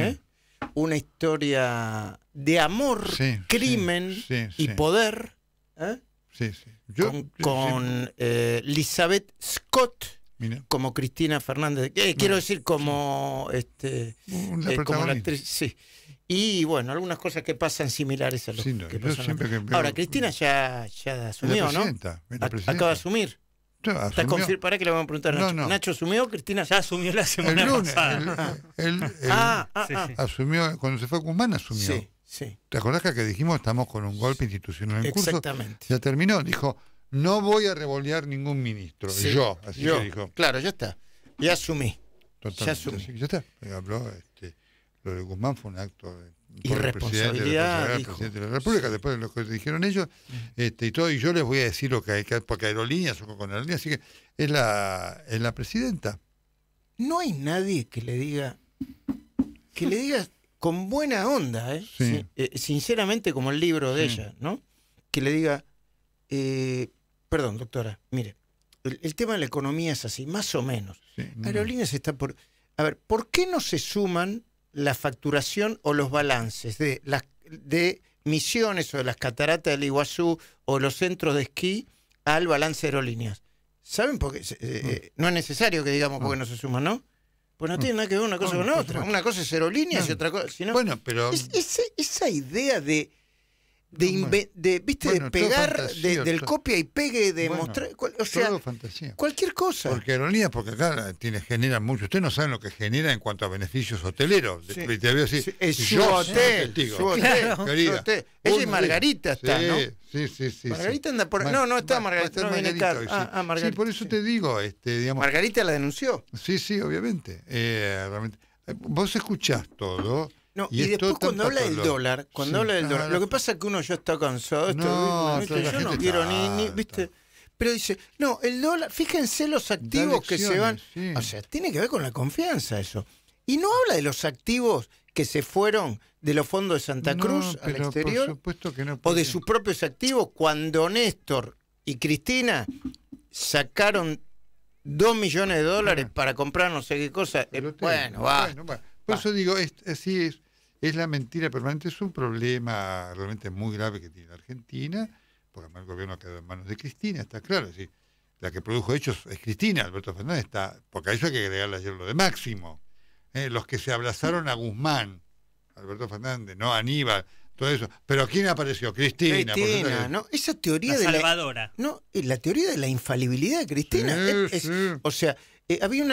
¿Eh? una historia de amor, crimen y poder. con, Elizabeth Scott. como Cristina Fernández, eh, quiero decir como este eh, actriz, Y bueno, algunas cosas que pasan similares a lo que, pasan Ahora Cristina mm. ya, asumió, ¿no? Acaba de asumir. Para que le vamos a preguntar Nacho. No, Nacho asumió, Cristina ya asumió la semana pasada. ah, asumió, cuando se fue a Guzmán asumió. ¿Te acordás que, que dijimos estamos con un golpe institucional en Exactamente. Ya terminó, dijo, no voy a revolear ningún ministro. yo, así yo, que dijo. Claro, ya está. Ya asumí. ya asumí. ya está. Habló, este, lo de Guzmán fue un acto de Irresponsabilidad, responsabilidad República, después de lo que dijeron ellos, este, y todo, y yo les voy a decir lo que hay que porque aerolíneas o con aerolíneas, así que es la, es la presidenta. No hay nadie que le diga, que le diga con buena onda, ¿eh? Eh, sinceramente como el libro de ella, ¿no? Que le diga, eh, perdón, doctora, mire, el, tema de la economía es así, más o menos. Aerolíneas está por... A ver, ¿por qué no se suman la facturación o los balances de, las, de misiones o de las cataratas del Iguazú o los centros de esquí al balance de aerolíneas. ¿Saben? Porque eh, mm. eh, no es necesario que digamos porque mm. no se suma, ¿no? Pues no mm. tiene nada que ver una cosa con otra. Una cosa es aerolíneas y otra cosa. bueno, pero. esa idea de de, viste de pegar del copia y pegue de mostrar o sea cualquier cosa porque ironía porque acá tiene genera mucho ustedes no saben lo que genera en cuanto a beneficios hoteleros te, ella y Margarita está no sí sí Margarita anda por no no está Margarita, Margarita ah, ah, Margarita sí eso te digo este, Margarita la denunció sí sí obviamente eh, eh, vos escuchás todo y, después cuando habla del dólar, cuando habla ah, lo que pasa es que uno ya está cansado, yo no quiero ni, ni, Pero dice, no, el dólar, fíjense los activos que se van. O sea, tiene que ver con la confianza eso. Y no habla de los activos que se fueron de los fondos de Santa Cruz al exterior. o de sus propios activos cuando Néstor y Cristina sacaron Dos millones de dólares ah. para comprar no sé qué cosa. Eh, bueno, va. Por eso digo, así es, es la mentira permanente, es un problema realmente muy grave que tiene la Argentina, porque además el gobierno quedó en manos de Cristina, está claro. Sí, la que produjo hechos es Cristina, Alberto Fernández está, porque a eso hay que agregarle ayer lo de Máximo. Eh, los que se abrazaron a Guzmán, Alberto Fernández, no Aníbal, todo eso. Pero ¿quién apareció? Cristina. Cristina, ¿no? Esa teoría de salvadora. La, no, la teoría de la infalibilidad de Cristina. es, O sea, eh, había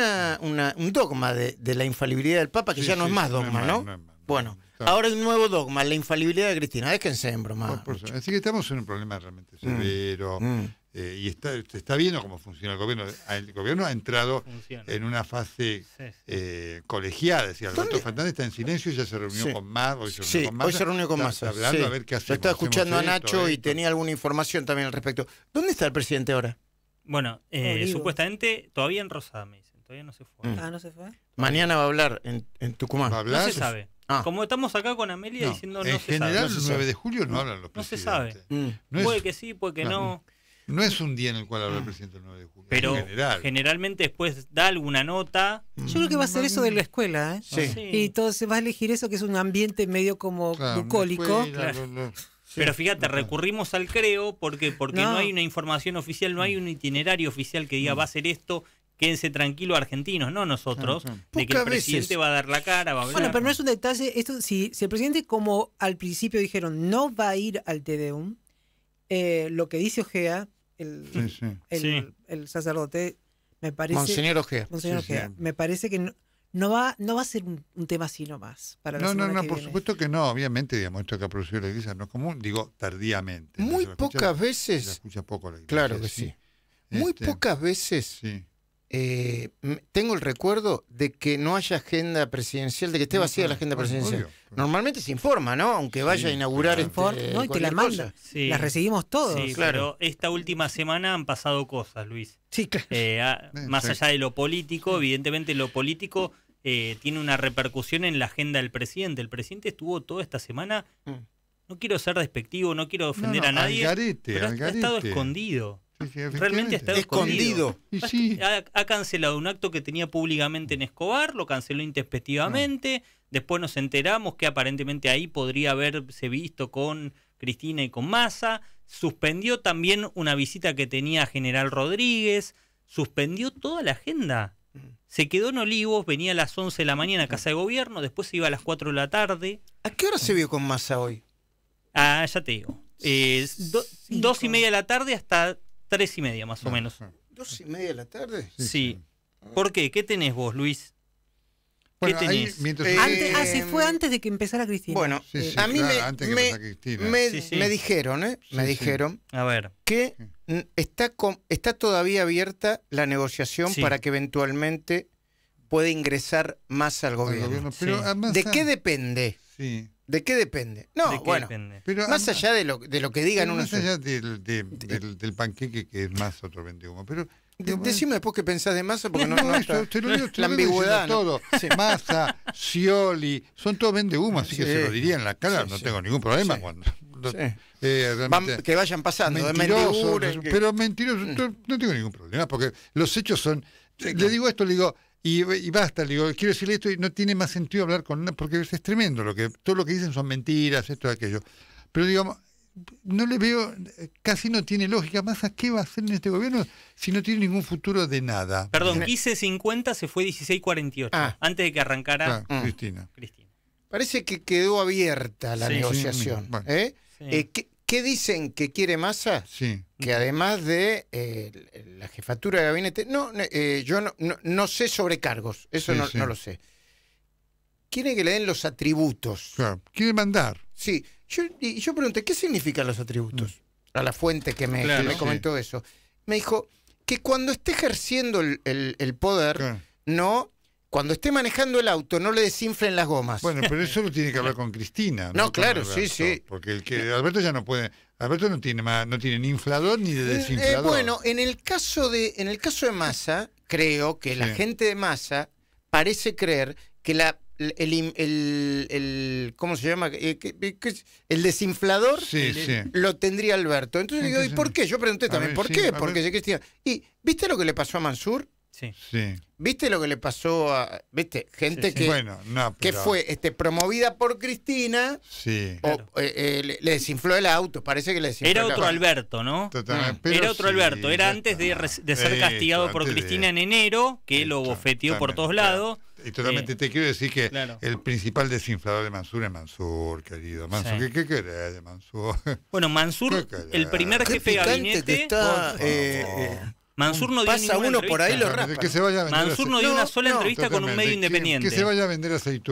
un dogma de, la infalibilidad del Papa que ya no es más dogma, ¿no? Es más, ¿no? no bueno, ahora el un nuevo dogma, la infalibilidad de Cristina. Déjense en broma. así que estamos en un problema realmente mm, severo. Mm. Eh, y está, está viendo cómo funciona el gobierno. El gobierno ha entrado en una fase eh, colegiada. Es Alberto Fernández está en silencio, y ya se reunió con más. Hoy se reunió con Massa. Hoy Está hablando a ver qué estaba escuchando a Nacho y tenía alguna información también al respecto. ¿Dónde está el presidente ahora? Bueno, eh, supuestamente todavía en Rosada, me dicen. Todavía no se fue. Ah, no se fue. Mañana va a hablar en, en Tucumán. hablar? No se sabe. Ah. Como estamos acá con Amelia diciendo no se general, sabe. general el 9 de julio no hablan los presidentes. No se sabe. Mm. puede que sí, puede que no. No es un día en el cual habla el presidente el 9 de julio. Pero generalmente después da alguna nota. Yo creo que va a ser eso de la escuela, ¿eh? Sí. Y entonces se va a elegir eso, que es un ambiente medio como bucólico. claro. Pero fíjate, recurrimos al creo porque, porque no. hay una información oficial, no hay un itinerario oficial que diga mm. va a ser esto, quédense tranquilos argentinos, no nosotros, de que el presidente va a dar la cara, va a hablar. Bueno, pero no es un detalle, esto, si, si el presidente, como al principio dijeron, no va a ir al TDUM, eh, lo que dice Ojea, el, El, sacerdote, me parece... Monseñor Ojea. Monseñor Ojea, me parece que... No, va, no va a ser un, tema así nomás. Para no, no, no, por supuesto que no. Obviamente, digamos, esto que ha producido la iglesia no es común, digo, tardíamente. Muy pocas veces. escucha poco la iglesia. Claro que sí. Muy este, pocas veces sí eh, tengo el recuerdo de que no haya agenda presidencial, de que esté vacía la agenda presidencial. Normalmente se informa, ¿no? Aunque vaya a inaugurar claro. este, no, y te la manda. recibimos todos. Sí, claro. esta última semana han pasado cosas, Luis. Sí, claro. Eh, más allá de lo político, evidentemente lo político eh, tiene una repercusión en la agenda del presidente. El presidente estuvo toda esta semana. Mm. No quiero ser despectivo, no quiero ofender a nadie. ha estado escondido. Realmente está escondido. Ha, cancelado un acto que tenía públicamente en Escobar, lo canceló intespectivamente. Después nos enteramos que aparentemente ahí podría haberse visto con Cristina y con Massa. Suspendió también una visita que tenía General Rodríguez. Suspendió toda la agenda. Mm. Se quedó en Olivos, venía a las 11 de la mañana a casa de gobierno, después se iba a las 4 de la tarde. ¿A qué hora se vio con Massa hoy? Ah, ya te digo. Eh, dos y media de la tarde hasta Tres y media más o ah, menos. Ah. ¿Dos y media de la tarde? Sí. ¿Por qué? ¿Qué tenés vos, Luis? ¿Qué tenés? Eh, ah, sí, fue antes de que empezara Cristina. Bueno, a mí me, me, Me, dijeron, ¿eh? me dijeron a ver. que está, está todavía abierta la negociación para que eventualmente pueda ingresar más al gobierno. ¿De ah, qué depende? Sí. ¿De qué depende? No, ¿De bueno, depende? más allá de lo, de lo que digan unos... Más allá del, panqueque que es más otro vendehumo. pero... decime después qué pensás de masa, porque no, no, no está, te lo digo, la lo ambigüedad. Todo. Sí. Masa, sioli, son todos vende humo, así que se lo diría en la cara, no tengo ningún problema cuando. Eh, que vayan pasando, Pero mentiroso, no tengo ningún problema, porque los hechos son. Le digo esto, le digo, y, basta, digo, quiero decirle esto y no tiene más sentido hablar con porque es tremendo, lo que, todo lo que dicen son mentiras, esto, aquello. Pero digamos, no le veo, casi no tiene lógica. más qué va a hacer en este gobierno si no tiene ningún futuro de nada? Perdón, quise 50, se fue 16.48, ah, antes de que arrancara ah, mm. Cristina. Parece que quedó abierta la negociación. ¿eh? Eh, ¿qué, dicen que quiere masa? Sí que además de eh, la jefatura de gabinete, no, eh, yo no, sé sobre cargos, eso no, lo sé. Quiere que le den los atributos. Claro, quiere mandar. Sí, yo, y yo pregunté, ¿qué significan los atributos? Mm. A la fuente que me, comentó eso. Me dijo que cuando esté ejerciendo el, poder, no cuando esté manejando el auto no le desinflen las gomas. Bueno, pero eso lo tiene que hablar con Cristina. No, claro, sí, sí. Porque el que Alberto ya no puede Alberto no tiene más, no tiene ni inflador ni de eh, eh, desinflador. bueno, en el caso de, en el caso de Massa, creo que la gente de Massa parece creer que la el, ¿cómo se llama? Eh, el desinflador lo tendría Alberto. Entonces, le digo, ¿y por qué? Yo pregunté también, ¿por qué? Porque se Y, ¿viste lo que le pasó a Mansur? Sí. ¿Viste lo que le pasó a viste gente que, bueno, que fue este, promovida por Cristina? Sí. Eh, eh, le, desinfló el auto, parece que le mm. Era otro Alberto, ¿no? Era otro Alberto, era antes de, ser castigado por Cristina en enero, que lo bofeteó por todos lados. Y totalmente eh, te quiero decir que el principal desinflador de Mansur es Mansur, querido. Mansur, ¿qué, querés de Mansur? Bueno, Mansur, el primer jefe de gabinete. Mansur no dio uno por Mansur no dio una sola entrevista con un medio independiente. Que, se vaya a vender aceite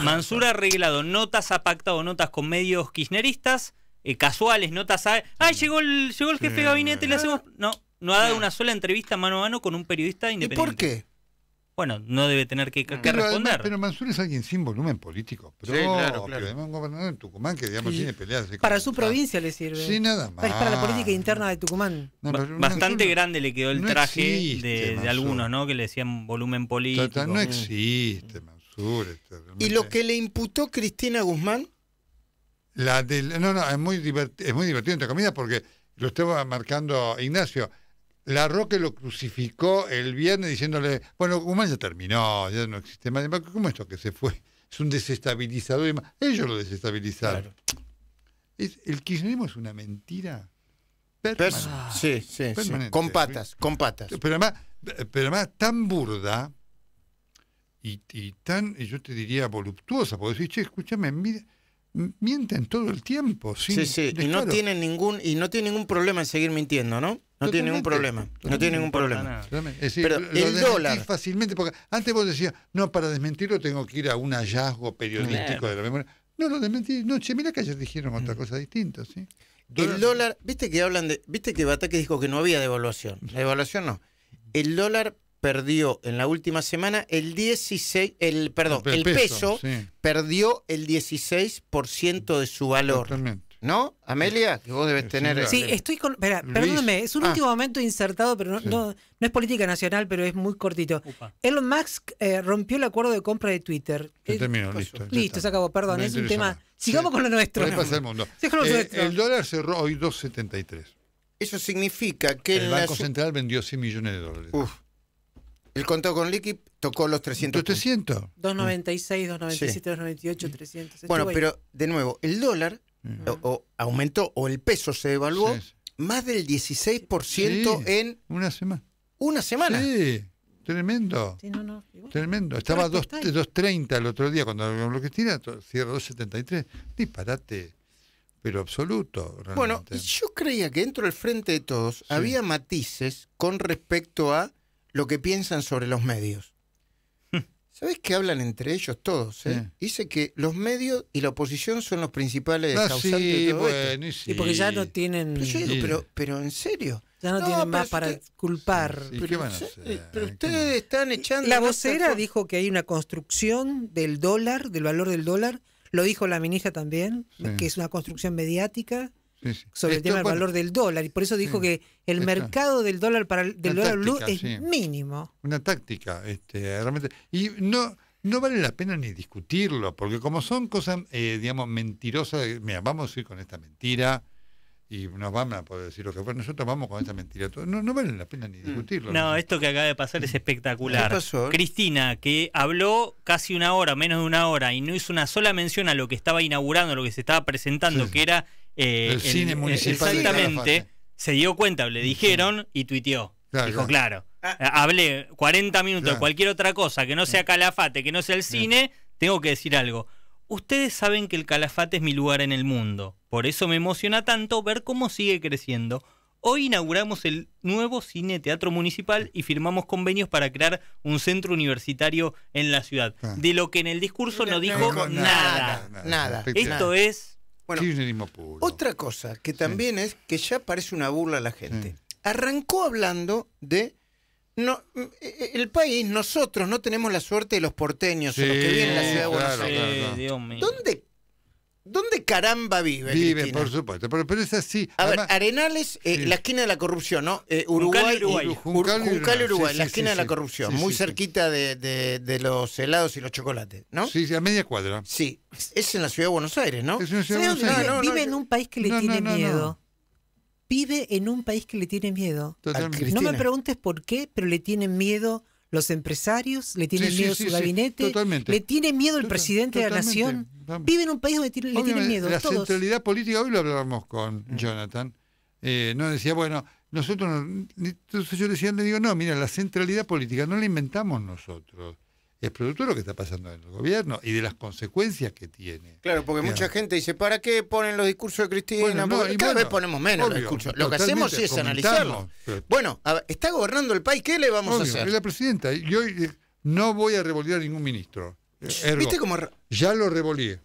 Mansur ha arreglado notas ha pactado notas con medios kirchneristas, eh, casuales, notas a... ay llegó el, llegó el jefe de gabinete, le hacemos... No, no ha dado una sola entrevista mano a mano con un periodista independiente. ¿Y por qué? bueno, no debe tener que, responder. pero Mansur es alguien sin volumen político. Pero, sí, claro, claro. Pero un gobernador en Tucumán que, digamos, tiene peleas. Para su provincia le sirve. Sí, nada más. Para, la política interna de Tucumán. Bastante grande le quedó el traje de, algunos, ¿no? Que le decían volumen político. no existe, Mansur. Este, ¿Y lo que le imputó Cristina Guzmán? La del, no, no, es muy, divertido, es muy divertido, entre comillas, porque lo estaba marcando Ignacio la Roque lo crucificó el viernes diciéndole, bueno, Guzmán ya terminó, ya no existe más. ¿Cómo es esto que se fue? Es un desestabilizador. Ellos lo desestabilizaron. el kirchnerismo es una mentira. Permanente. Ah, sí, sí, sí, Con patas, con patas. Pero además, pero además tan burda y, y tan, yo te diría, voluptuosa, porque decir, che, escúchame, mira, mienten todo el tiempo. sí, sí, y no, tienen ningún, y no tienen ningún problema en seguir mintiendo, ¿no? No tienen ningún problema. No tiene ningún problema. Pero el dólar. Fácilmente, porque antes vos decías, no, para desmentirlo tengo que ir a un hallazgo periodístico de la memoria. No, lo desmentí. No, che, mira que ayer dijeron otra mm. cosa distinta, ¿sí? El dólar, viste que hablan de. Viste que Bataque dijo que no había devaluación. La devaluación no. El dólar perdió en la última semana el 16, el perdón, el, peso, perdió el 16% de su valor. ¿No, Amelia? Que vos debes tener. Sí, estoy con. Espera, perdóname, es un ah. último momento insertado, pero no, no, es política nacional, pero es muy cortito. Elon Musk eh, rompió el acuerdo de compra de Twitter. listo. se acabó, perdón, es un tema. Sigamos con lo eh, nuestro. el mundo. dólar cerró hoy 2.73. Eso significa que. El Banco Central vendió 100 millones de dólares. El contado con liqui tocó los 300. ¿Los 300? 296, 297, 298, 300. Bueno, pero de nuevo, el dólar aumentó o el peso se devaluó más del 16% en... Una semana. Una semana. Sí, tremendo. No, no. tremendo. Estaba 2.30 el otro día cuando lo que tira, cierra 2.73. Disparate pero absoluto. Bueno, yo creía que dentro del frente de todos había matices con respecto a lo que piensan sobre los medios. Hmm. ¿Sabes qué hablan entre ellos todos? Eh? Dice que los medios y la oposición son los principales ah, causantes de todo esto. Y, porque ya no tienen. Pero, yo digo, pero, en serio. Ya no, tienen más para culpar. pero, ustedes están echando. La vocera dijo que hay una construcción del dólar, del valor del dólar. Lo dijo la ministra también, que es una construcción mediática sobre el tema del valor del dólar. Y por eso dijo que el mercado del dólar para el, dólar blue es mínimo. Una táctica, este, realmente. Y no, no vale la pena ni discutirlo, porque como son cosas, eh, digamos, mentirosas, eh, mira, vamos a ir con esta mentira y nos vamos a poder decir lo que fue. Nosotros vamos con esta mentira. No, no vale la pena ni mm. discutirlo. No, esto que acaba de pasar es mm. espectacular. Cristina, que habló casi una hora, menos de una hora, y no hizo una sola mención a lo que estaba inaugurando, lo que se estaba presentando, que era eh, el, cine municipal. Exactamente. Se dio cuenta, le dijeron y tuiteó. Dijo, claro. Ah. Eh, hablé 40 minutos de cualquier otra cosa que no sea calafate, que no sea el cine, tengo que decir algo. Ustedes saben que el calafate es mi lugar en el mundo. Por eso me emociona tanto ver cómo sigue creciendo. Hoy inauguramos el nuevo Cine Teatro Municipal y firmamos convenios para crear un centro universitario en la ciudad. Ah. De lo que en el discurso no dijo nada. nada. Esto es otra cosa que también es que ya parece una burla a la gente. Arrancó hablando de no, e, e, el país, nosotros no tenemos la suerte de los porteños, o que vienen la ciudad de Buenos Aires. ¿Dónde ¿Dónde caramba vive? Vive, por supuesto, pero, es así. A ver, Arenales, eh, la esquina de la corrupción, ¿no? Eh, Uruguay, Uruguay. Uruguay, Uruguay la esquina de la corrupción, muy cerquita de, los helados y los chocolates, ¿no? Sí, a media cuadra. Sí, es en la ciudad de Buenos Aires, ¿no? Es una ciudad de Buenos Aires. vive en un país que le tiene miedo. Vive en un país que le tiene miedo. Totalmente. No me preguntes por qué, pero le tienen miedo los empresarios, le tienen miedo su gabinete, le tiene miedo el presidente de la nación. Vive en un país donde le tienen miedo. La centralidad política, hoy lo hablábamos con mm. Jonathan, eh, no decía, bueno, nosotros, no, entonces yo decía, le digo, no, mira, la centralidad política no la inventamos nosotros es producto de lo que está pasando en el gobierno y de las consecuencias que tiene. Claro, porque mucha gente dice, ¿para qué ponen los discursos de Cristina? cada vez ponemos menos los discursos. Lo que hacemos es analizarlo. bueno, está gobernando el país, ¿qué le vamos a hacer? la presidenta. Yo eh, no voy a revolver a ningún ministro. Eh, ¿Viste Ya lo revolvió.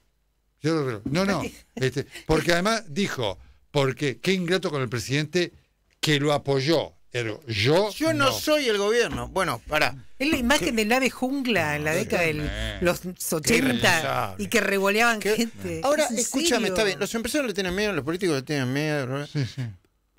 No, no. Este, porque además dijo, porque qué ingrato con el presidente que lo apoyó pero yo, yo no, soy el gobierno. Bueno, para. Es la imagen del nave jungla en la década de los 80 y que revoleaban gente. Ahora, escúchame, está bien. Los empresarios le tienen miedo, los políticos le tienen miedo.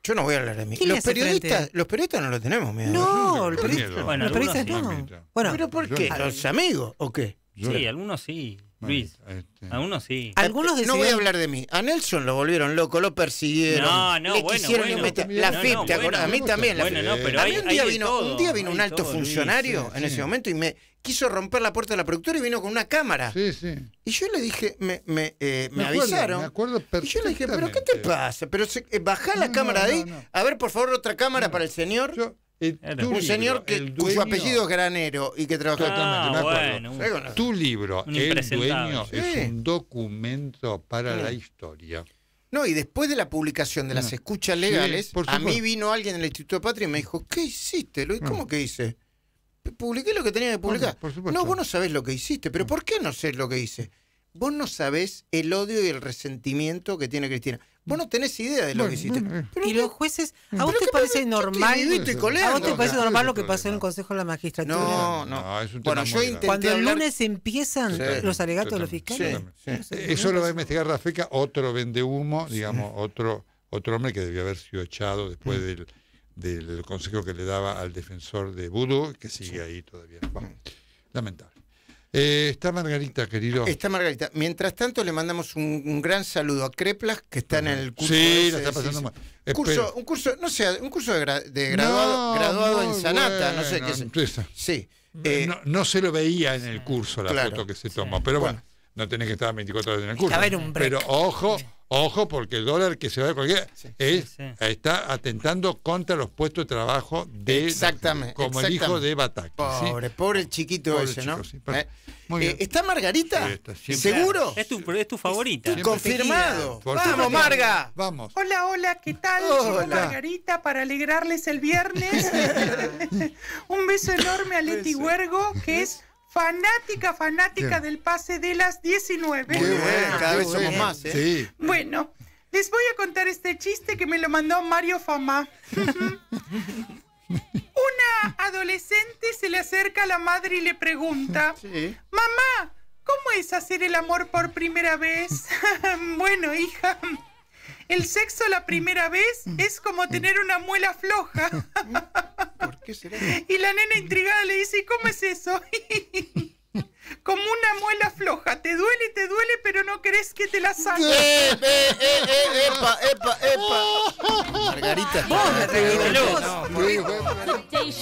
Yo no voy a hablar de mí. Los periodistas, los periodistas no lo tenemos miedo. No, los periodistas, bueno, no. ¿Pero por qué? ¿Los amigos o qué? Sí, algunos sí. Luis, este, sí. Algunos No voy a hablar de mí. A Nelson lo volvieron loco, lo persiguieron. No, no, le La FIP, A mí también. La bueno, a un, día vino, un día vino un alto funcionario en ese momento y me quiso romper la puerta de la productora y vino con una cámara. Sí, sí. Y yo le dije, me, me, eh, me, acuerdo, avisaron. Me acuerdo y yo le dije, pero ¿qué te pasa? Pero eh, bajá la cámara de ahí. A ver, por favor, otra cámara para el señor. Yo... Eh, un señor que, cuyo apellido es Granero y que trabajó ah, no tu libro, El dueño, es un documento para la historia. No, y después de la publicación de las escuchas legales, a mí vino alguien del Instituto de Patria y me dijo, ¿qué hiciste, Luis? ¿Cómo que hice? Publiqué lo que tenía que publicar. no, vos no sabés lo que hiciste, pero ¿por qué no sé lo que hice? Vos no sabés el odio y el resentimiento que tiene Cristina. Vos no tenés idea de lo que hiciste. Mm, mm. y los jueces, ¿a vos te parece normal? normal lo que pasó en el Consejo de la Magistratura? No, no. es un tema bueno, yo Cuando el lunes empiezan los alegatos de los fiscales. Eh, eso lo va a investigar FECA, otro vende humo, digamos, otro, otro hombre que debió haber sido echado después mm. del, del consejo que le daba al defensor de Vudú, que sigue ahí todavía. Lamentable. Eh, está Margarita, querido. Está Margarita. Mientras tanto, le mandamos un, gran saludo a Creplas, que está en el curso. Sí, está pasando Un curso, un curso, no sé, un curso de, de graduado, graduado en Sanata, no sé qué es. Sí. Eh, no, se lo veía en el curso la foto que se tomó, pero bueno no tenés que estar 24 horas en el curso. Pero ojo, ojo, porque el dólar que se va a cualquier está atentando contra los puestos de trabajo de exactamente, como el hijo de Batac. Pobre, pobre chiquito ese, ¿no? Eh, eh, ¿Está Margarita? ¿Seguro? Es tu, favorita. confirmado. Vamos, Marga. Vamos. Hola, hola, ¿qué tal? Margarita para alegrarles el viernes. Un beso enorme a Leti Huergo, que es fanática, fanática del pase de las 19. cada vez somos más, ¿eh? Sí. Bueno, les voy a contar este chiste que me lo mandó Mario Fama. Una adolescente se le acerca a la madre y le pregunta, mamá, ¿cómo es hacer el amor por primera vez? bueno, hija, el sexo la primera vez mm. es como tener una muela floja. Y la nena intrigada le dice, ¿y cómo es eso? Como una muela floja, te duele, te duele, pero no crees que te la saque. Eh, eh, eh, epa, epa, epa. Oh. Margarita. Vos,